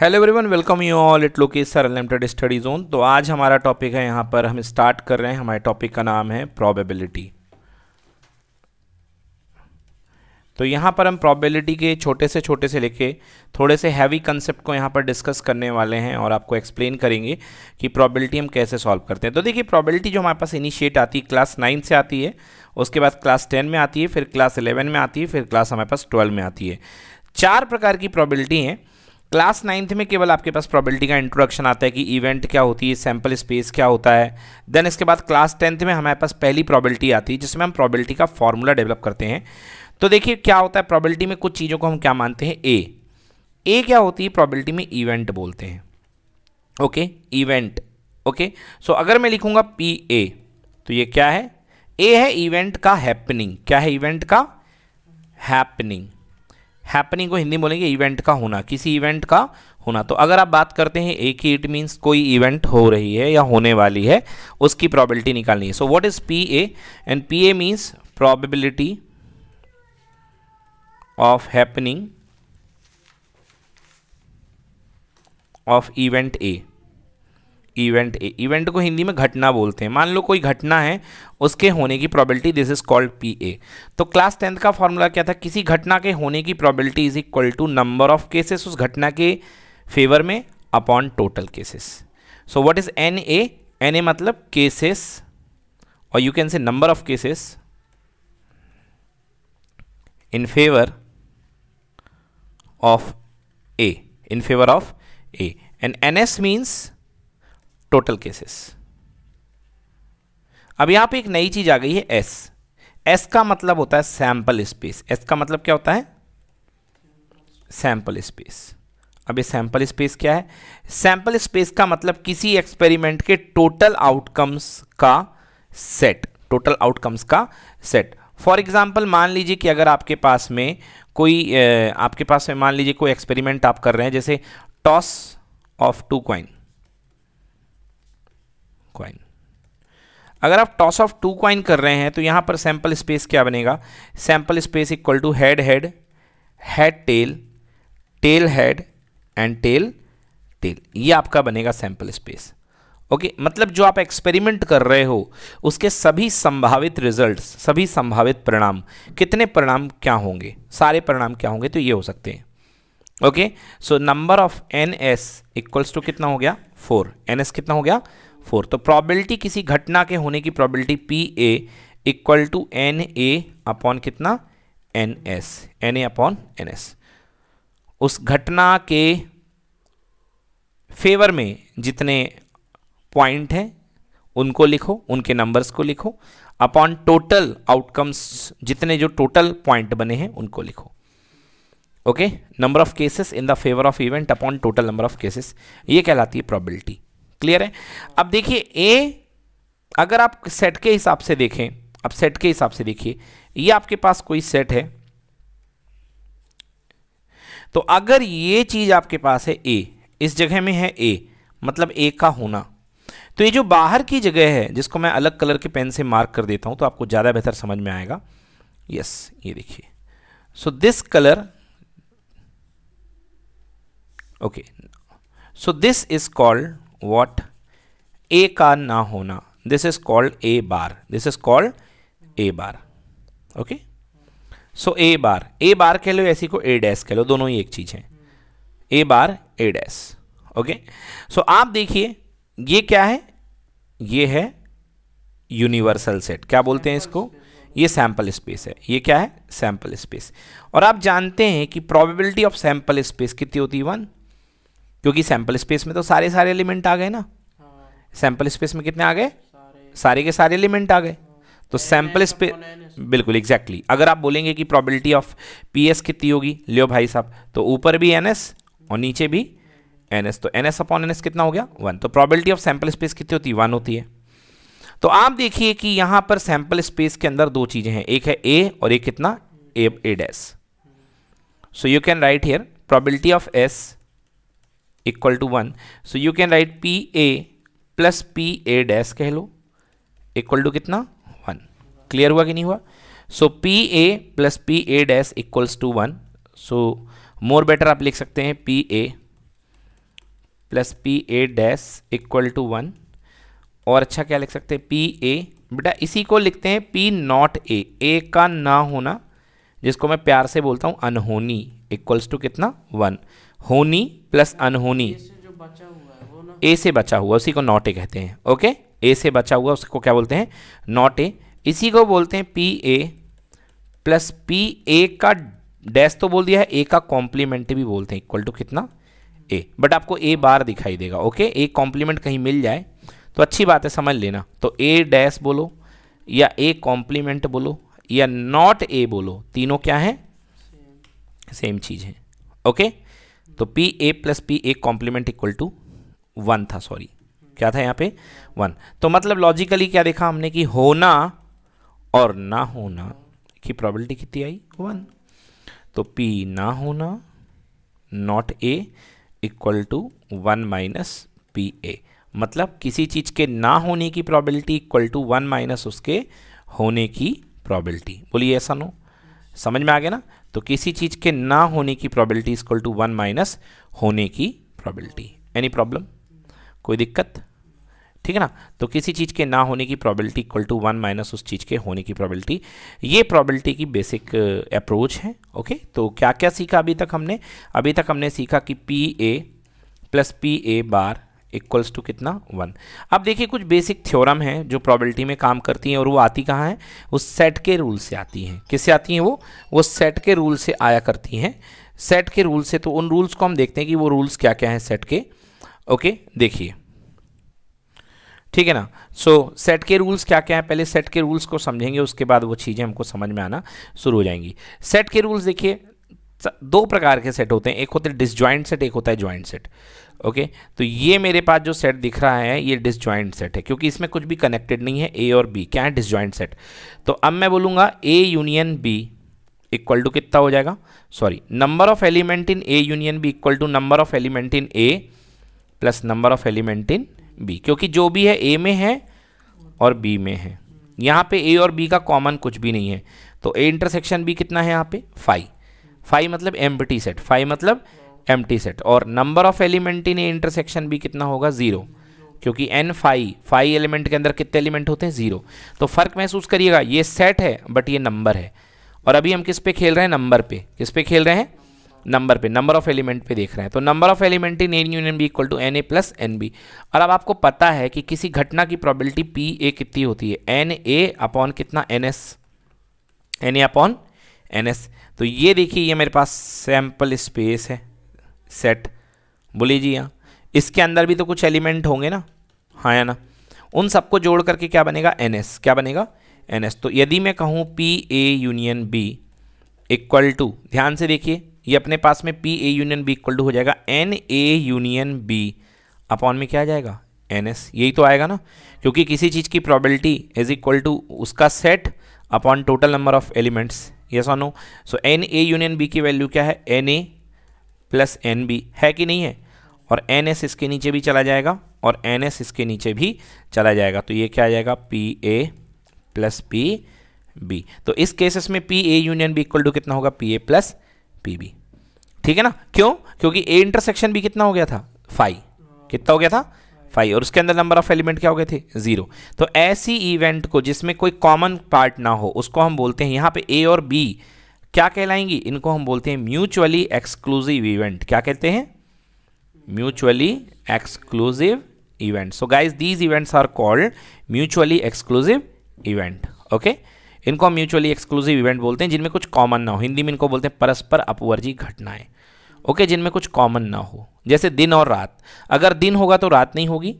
Hello everyone welcome you all it is sir unlimited study zone तो आज हमारा topic है यहाँ पर हम स्टार्ट कर रहे हैं हमारे टॉपिक का नाम है प्रोबेबिलिटी तो यहाँ पर हम प्रोबेबिलिटी के छोटे से छोटे से लेके थोड़े से हैवी कंसेप्ट को यहाँ पर डिस्कस करने वाले हैं और आपको एक्सप्लेन करेंगे कि प्रॉबिलिटी हम कैसे सॉल्व करते हैं तो देखिए प्रॉबिलिटी जो हमारे पास इनिशिएट आती है क्लास नाइन से आती है उसके बाद क्लास टेन में आती है फिर क्लास इलेवन में आती है फिर क्लास हमारे पास ट्वेल्व में आती है चार प्रकार की प्रॉबिलिटी हैं क्लास नाइन्थ में केवल आपके पास प्रॉबिलिटी का इंट्रोडक्शन आता है कि इवेंट क्या होती है सैम्पल स्पेस क्या होता है देन इसके बाद क्लास टेंथ में हमारे पास पहली प्रॉबिलिटी आती है जिसमें हम प्रॉबिलिटी का फॉर्मूला डेवलप करते हैं तो देखिए क्या होता है प्रॉबिलिटी में कुछ चीज़ों को हम क्या मानते हैं ए ए क्या होती है प्रॉबिलिटी में इवेंट बोलते हैं ओके इवेंट ओके सो अगर मैं लिखूंगा पी ए तो ये क्या है ए है इवेंट का हैपनिंग क्या है इवेंट का हैपनिंग हैपनिंग को हिंदी बोलेंगे इवेंट का होना किसी इवेंट का होना तो अगर आप बात करते हैं एक ही इट मीन्स कोई इवेंट हो रही है या होने वाली है उसकी प्रॉबिलिटी निकालनी है so what is P A and P A means probability of happening of event A event A event को हिंदी में घटना बोलते हैं मान लो कोई घटना है उसके होने की probability this is called P A तो क्लास टेंथ का फॉर्मूला क्या था किसी घटना के होने की probability is equal to number of cases उस घटना के फेवर में upon total cases so what is N A N A मतलब केसेस और you can say number of cases in favour of A in favour of A and N S means total cases अब यहां पे एक नई चीज़ आ गई है S S का मतलब होता है सैंपल स्पेस एस का मतलब क्या होता है सैंपल स्पेस अब ये सैंपल स्पेस क्या है सैंपल स्पेस का मतलब किसी एक्सपेरिमेंट के टोटल आउटकम्स का सेट टोटल आउटकम्स का सेट फॉर एग्जाम्पल मान लीजिए कि अगर आपके पास में कोई आपके पास में मान लीजिए कोई एक्सपेरिमेंट आप कर रहे हैं जैसे toss of two coin coin अगर आप टॉस ऑफ टू क्वाइन कर रहे हैं तो यहाँ पर सैम्पल स्पेस क्या बनेगा sample space equal to head head head tail tail head and tail tail ये आपका बनेगा सैम्पल स्पेस ओके मतलब जो आप एक्सपेरिमेंट कर रहे हो उसके सभी संभावित रिजल्ट सभी संभावित परिणाम कितने परिणाम क्या होंगे सारे परिणाम क्या होंगे तो ये हो सकते हैं okay so number of N S equals to कितना हो गया फोर एन एस कितना हो गया फोर तो प्रॉबिलिटी किसी घटना के होने की probability P A equal to N A upon कितना N S N A upon N S उस घटना के फेवर में जितने पॉइंट हैं उनको लिखो उनके नंबर्स को लिखो अपॉन टोटल आउटकम्स जितने जो टोटल पॉइंट बने हैं उनको लिखो okay number of cases in the favour of event upon total number of cases ये कहलाती है प्रॉबिलिटी क्लियर है अब देखिए ए अगर आप सेट के हिसाब से देखें अब सेट के हिसाब से देखिए ये आपके पास कोई सेट है तो अगर ये चीज़ आपके पास है ए इस जगह में है ए मतलब ए का होना तो ये जो बाहर की जगह है जिसको मैं अलग कलर के पेन से मार्क कर देता हूं तो आपको ज़्यादा बेहतर समझ में आएगा यस ये देखिए so this colour okay so this is called what A का ना होना this is called A bar this is called A bar okay so A bar A bar कह लो ऐसी को ए डैस कह लो दोनों ही एक चीज़ है ए bar A dash okay so आप देखिए ये क्या है ये है यूनिवर्सल सेट क्या बोलते हैं इसको ये सैंपल स्पेस है ये क्या है सैंपल स्पेस और आप जानते हैं कि प्रोबेबिलिटी ऑफ सैंपल स्पेस कितनी होती है वन क्योंकि सैंपल स्पेस में तो सारे सारे एलिमेंट आ गए ना हाँ। स्पेस में कितने आ गए सारे के सारे एलिमेंट आ गए हाँ। तो सैंपल स्पेस बिल्कुल एग्जैक्टली exactly. अगर आप बोलेंगे कि प्रॉबिलिटी ऑफ पी एस कितनी होगी लियो भाई साहब तो ऊपर भी एन एस और नीचे भी एन तो एन एस अपॉन एन कितना हो गया वन तो प्रॉबिलिटी ऑफ सैंपल स्पेस कितनी होती है वन होती है तो आप देखिए कि यहां पर सैंपल स्पेस के अंदर दो चीज़ें हैं एक है ए और एक कितना A dash so you can write here probability of S equal to one so you can write P A plus P A dash कह लो इक्वल टू कितना वन क्लियर हुआ कि नहीं हुआ so P A plus P A dash equals to one so more better आप लिख सकते हैं P A plus P A dash equal to one और अच्छा क्या लिख सकते हैं पी ए बेटा इसी को लिखते हैं पी नॉट ए ए का ना होना जिसको मैं प्यार से बोलता हूँ अनहोनी इक्वल्स टू कितना वन होनी प्लस अनहोनी ए से बचा हुआ उसी को नॉट ए कहते हैं ओके ए से बचा हुआ उसको क्या बोलते हैं नॉट ए इसी को बोलते हैं P A plus P A का डैश तो बोल दिया है ए का कॉम्प्लीमेंट भी बोलते हैं इक्वल टू कितना ए बट आपको ए बार दिखाई देगा ओके ए कॉम्प्लीमेंट कहीं मिल जाए तो अच्छी बात है समझ लेना तो ए डैश बोलो या ए कॉम्प्लीमेंट बोलो या नॉट ए बोलो तीनों क्या है सेम चीज़ है ओके तो P A plus P A complement equal to one था सॉरी क्या था यहाँ पे वन तो मतलब लॉजिकली क्या देखा हमने कि होना और ना होना की प्रॉबिलिटी कितनी आई वन तो पी ना होना not A equal to one minus P A मतलब किसी चीज़ के ना होने की probability equal to one minus उसके होने की प्रॉबिलिटी बोलिए ऐसा नो समझ में आ गया ना तो किसी चीज़ के ना होने की probability equal to one minus होने की प्रॉबिलिटी एनी प्रॉब्लम कोई दिक्कत ठीक है ना तो किसी चीज़ के ना होने की probability equal to one minus उस चीज़ के होने की प्रॉबिलिटी ये प्रॉबिलिटी की बेसिक अप्रोच uh, है ओके तो क्या क्या सीखा अभी तक हमने अभी तक हमने सीखा कि P A plus P A bar equals to कितना वन अब देखिए कुछ बेसिक थ्योरम है जो प्रोबेबिलिटी में काम करती हैं और वो आती कहाँ हैं उस सेट के रूल से आती हैं किससे आती हैं वो वो सेट के रूल से आया करती हैं सेट के रूल से तो उन रूल्स को हम देखते हैं कि वो रूल्स क्या क्या हैं सेट के ओके देखिए ठीक है ना सो सेट के रूल्स क्या क्या है पहले सेट के रूल्स को समझेंगे उसके बाद वो चीज़ें हमको समझ में आना शुरू हो जाएंगी सेट के रूल्स देखिए दो प्रकार के सेट होते हैं एक होते हैं डिसज्वाइंट सेट एक होता है ज्वाइंट सेट ओके तो ये मेरे पास जो सेट दिख रहा है ये डिसज्वाइंट सेट है क्योंकि इसमें कुछ भी कनेक्टेड नहीं है ए और बी क्या है डिसज्वाइंट सेट तो अब मैं बोलूँगा A union B equal to कितना हो जाएगा sorry number of element in A union B equal to number of element in A plus number of element in B क्योंकि जो भी है ए में है और बी में है यहाँ पे ए और बी का कॉमन कुछ भी नहीं है तो ए इंटरसेक्शन बी कितना है यहाँ पे फाइव फाइव मतलब एम्पटी सेट फाइव मतलब एम सेट और number of element in intersection भी कितना होगा जीरो क्योंकि एन फाइव फाइव एलिमेंट के अंदर कितने एलिमेंट होते हैं जीरो तो फर्क महसूस करिएगा ये सेट है बट ये नंबर है और अभी हम किस पे खेल रहे हैं नंबर पे किस पे खेल रहे हैं नंबर पे नंबर ऑफ एलिमेंट पे देख रहे हैं तो number of element in N union B equal to N A plus N B और अब आपको पता है कि किसी घटना की प्रोबेबिलिटी पी ए कितनी होती है एन ए अपॉन कितना N S N A upon N S तो ये देखिए ये मेरे पास सैम्पल स्पेस है सेट बोले जी हाँ इसके अंदर भी तो कुछ एलिमेंट होंगे ना हाँ या ना उन सबको जोड़ करके क्या बनेगा एन एस क्या बनेगा एन तो यदि मैं कहूँ P A union B equal to ध्यान से देखिए ये अपने पास में P A union B equal to हो जाएगा N A union B upon में क्या आ जाएगा एन एस यही तो आएगा ना क्योंकि किसी चीज़ की प्रॉबिलिटी इज इक्वल टू उसका set upon total number of elements yes on no so N A union B की वैल्यू क्या है N A plus N B है कि नहीं है और एन एस इसके नीचे भी चला जाएगा और एन एस इसके नीचे भी चला जाएगा तो ये क्या आ जाएगा P A plus P B तो इस केसेस में P A union B equal to कितना होगा P A plus P B ठीक है ना क्यों क्योंकि ए इंटरसेक्शन भी कितना हो गया था फाइव कितना हो गया था फाइव और उसके अंदर नंबर ऑफ एलिमेंट क्या हो गए थे जीरो तो ऐसी इवेंट को जिसमें कोई कॉमन पार्ट ना हो उसको हम बोलते हैं यहाँ पे ए और बी क्या कहलाएंगी इनको हम बोलते हैं म्यूचुअली एक्सक्लूसिव इवेंट क्या कहते हैं mutually exclusive event so guys these events are called mutually exclusive event okay इनको हम म्यूचुअली एक्सक्लूसिव इवेंट बोलते हैं जिनमें कुछ कॉमन ना हो हिंदी में इनको बोलते हैं परस्पर अपवर्जी घटनाएं ओके okay, जिनमें कुछ कॉमन ना हो जैसे दिन और रात अगर दिन होगा तो रात नहीं होगी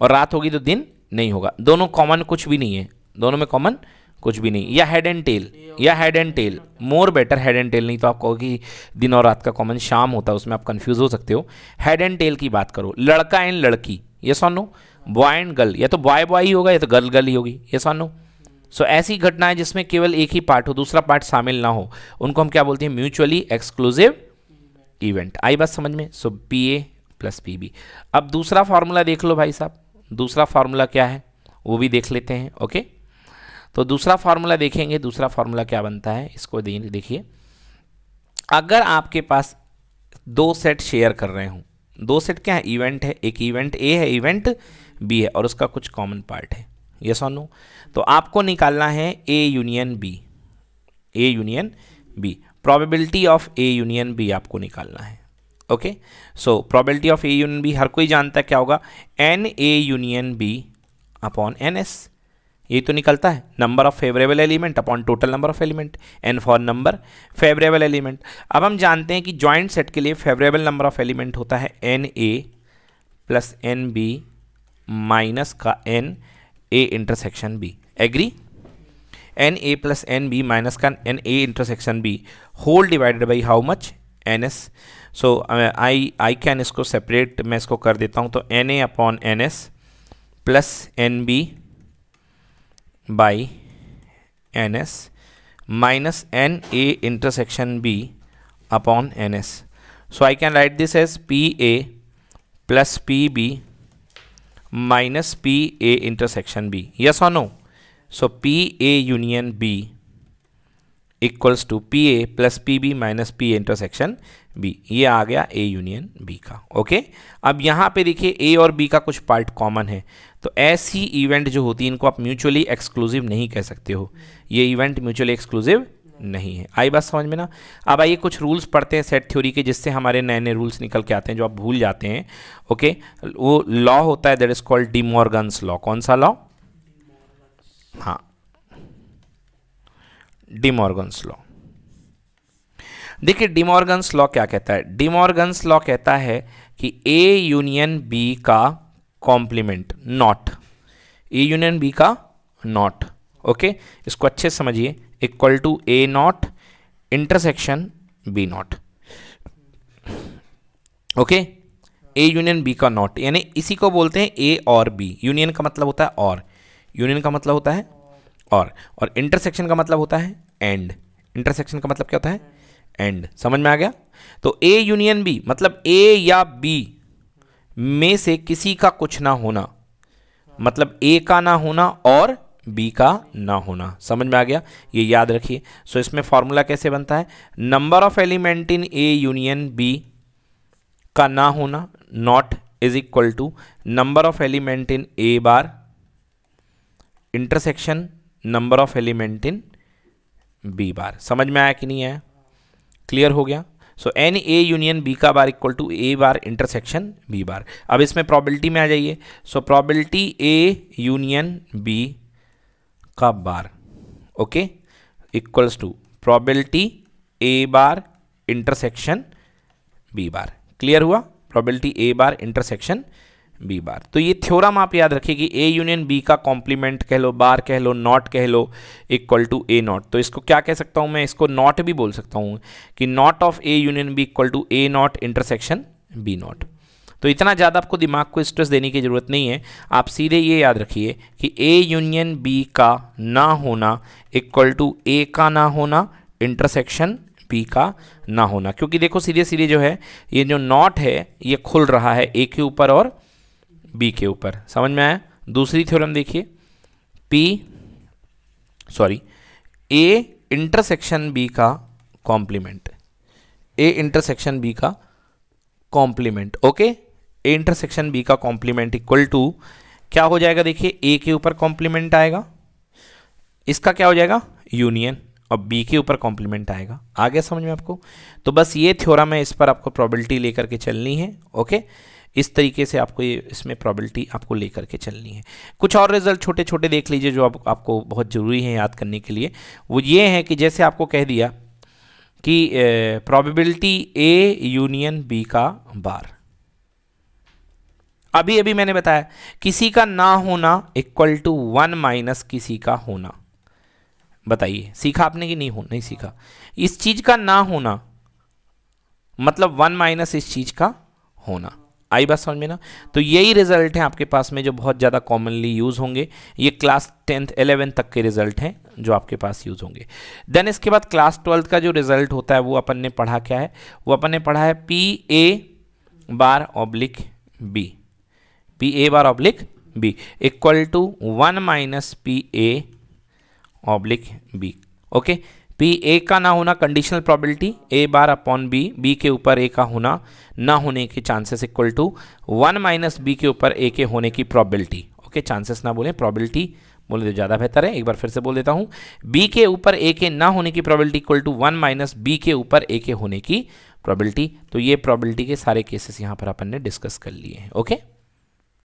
और रात होगी तो दिन नहीं होगा दोनों कॉमन कुछ भी नहीं है दोनों में कॉमन कुछ भी नहीं या हेड एंड टेल या head and tail more better head and tail नहीं तो आप कहो कि दिन और रात का कॉमन शाम होता है उसमें आप कंफ्यूज हो सकते हो हेड एंड टेल की बात करो लड़का एंड लड़की ये सॉ बॉय एंड गर्ल या तो बॉय बॉय ही होगा या तो गर्ल गर्ल ही होगी ये सॉ सो ऐसी घटनाएं जिसमें केवल एक ही पार्ट हो दूसरा पार्ट शामिल ना हो उनको हम क्या बोलते हैं म्यूचुअली एक्सक्लूसिव इवेंट आई बात समझ में so P A plus P B अब दूसरा फार्मूला देख लो भाई साहब दूसरा फार्मूला क्या है वो भी देख लेते हैं ओके okay? तो दूसरा फार्मूला देखेंगे दूसरा फार्मूला क्या बनता है इसको देखिए अगर आपके पास दो सेट शेयर कर रहे हूँ दो सेट क्या है इवेंट है एक इवेंट ए है इवेंट बी है और उसका कुछ कॉमन पार्ट है ये और नो तो आपको निकालना है A union B A union B probability of A union B आपको निकालना है okay so probability of A union B हर कोई जानता क्या होगा N A union B upon N S ये तो निकलता है number of favourable element upon total number of element N for number favourable element अब हम जानते हैं कि जॉइंट सेट के लिए फेवरेबल नंबर ऑफ एलिमेंट होता है N A plus N B minus का N A intersection B agree N A plus N B minus का N A intersection B whole divided by how much N S so I I can इसको separate मैं इसको कर देता हूँ तो N A upon N S plus N B by ns minus na intersection b upon ns. So I can write this as pa plus pb minus pa intersection b. Yes or no? So pa union b equals to pa plus pb minus pa intersection B ये आ गया A union B का okay अब यहाँ पे देखिए ए और B का कुछ पार्ट कॉमन है तो ऐसी इवेंट जो होती है इनको आप म्यूचुअली एक्सक्लूसिव नहीं कह सकते हो ये इवेंट म्यूचुअली एक्सक्लूसिव नहीं है आई बात समझ में ना अब आइए कुछ रूल्स पढ़ते हैं सेट थ्योरी के जिससे हमारे नए नए रूल्स निकल के आते हैं जो आप भूल जाते हैं ओके वो लॉ होता है that is called De Morgan's law कौन सा लॉ हाँ डिमोर्गन्स लॉ देखिए डिमॉर्गन्स लॉ क्या कहता है डिमॉर्गन्स लॉ कहता है कि ए यूनियन बी का complement not A union B का नॉट ओके इसको अच्छे समझिए equal to A not intersection B not okay A union B का नॉट यानी इसी को बोलते हैं ए और बी यूनियन का मतलब होता है और यूनियन का मतलब होता है और और इंटरसेक्शन का मतलब होता है एंड इंटरसेक्शन का मतलब क्या होता है एंड समझ में आ गया तो ए यूनियन बी मतलब ए या बी में से किसी का कुछ ना होना मतलब ए का ना होना और बी का ना होना समझ में आ गया ये याद रखिए सो so, इसमें फॉर्मूला कैसे बनता है number of element in A union B का ना होना not is equal to number of element in A bar intersection number of element in B bar समझ में आया कि नहीं आया क्लियर हो गया so N A union B का bar equal to A bar intersection B bar अब इसमें प्रॉबिलिटी में आ जाइए so so, probability A union B का bar okay equals to probability A bar intersection B bar clear हुआ probability A bar intersection B bar तो ये theorem आप याद रखिए कि ए यूनियन बी का कॉम्प्लीमेंट कह लो बार कह लो नॉट कह लो इक्वल टू ए नॉट तो इसको क्या कह सकता हूँ मैं इसको नॉट भी बोल सकता हूँ कि not of A union B equal to A not intersection B not तो इतना ज़्यादा आपको दिमाग को स्ट्रेस देने की ज़रूरत नहीं है आप सीधे ये याद रखिए कि ए यूनियन बी का ना होना इक्वल टू ए का ना होना इंटरसेक्शन बी का ना होना क्योंकि देखो सीधे सीधे जो है ये जो नॉट है ये खुल रहा है ए के ऊपर और बी के ऊपर समझ में आया दूसरी थ्योरम देखिए P sorry A intersection B का कॉम्प्लीमेंट ए इंटरसेक्शन बी का complement okay A intersection B का कॉम्प्लीमेंट इक्वल टू क्या हो जाएगा देखिए ए के ऊपर कॉम्प्लीमेंट आएगा इसका क्या हो जाएगा यूनियन और बी के ऊपर कॉम्प्लीमेंट आएगा आ गया समझ में आपको तो बस ये थ्योरम है इस पर आपको प्रॉबिलिटी लेकर के चलनी है ओके इस तरीके से आपको ये इसमें प्रॉबिलिटी आपको ले करके चलनी है कुछ और रिजल्ट छोटे छोटे देख लीजिए जो आप, आपको बहुत ज़रूरी है याद करने के लिए वो ये है कि जैसे आपको कह दिया कि प्रॉबिलिटी ए यूनियन बी का बार अभी अभी मैंने बताया किसी का ना होना इक्वल टू वन माइनस किसी का होना बताइए सीखा आपने कि नहीं हो नहीं सीखा इस चीज़ का ना होना मतलब वन माइनस इस चीज़ का होना आई बात समझ में ना तो यही रिजल्ट हैं आपके पास में जो बहुत ज़्यादा कॉमनली यूज़ होंगे ये क्लास टेंथ एलेवेंथ तक के रिजल्ट हैं जो आपके पास यूज़ होंगे देन इसके बाद क्लास ट्वेल्थ का जो रिजल्ट होता है वो अपन ने पढ़ा क्या है वो अपन ने पढ़ा है P A bar oblique B P A bar oblique B equal to one minus P A oblique B okay okay? P A का ना होना conditional probability A bar upon B B के ऊपर ए का होना ना होने के chances equal to one minus B के ऊपर ए के होने की प्रॉबिलिटी ओके चांसेस ना बोले प्रॉबिलिटी बोले तो ज़्यादा बेहतर है एक बार फिर से बोल देता हूँ बी के ऊपर ए के ना होने की probability equal to one minus B के ऊपर ए के होने की प्रॉबिलिटी तो ये प्रॉबिलिटी के सारे केसेस यहाँ पर अपन ने डिस्कस कर लिए हैं ओके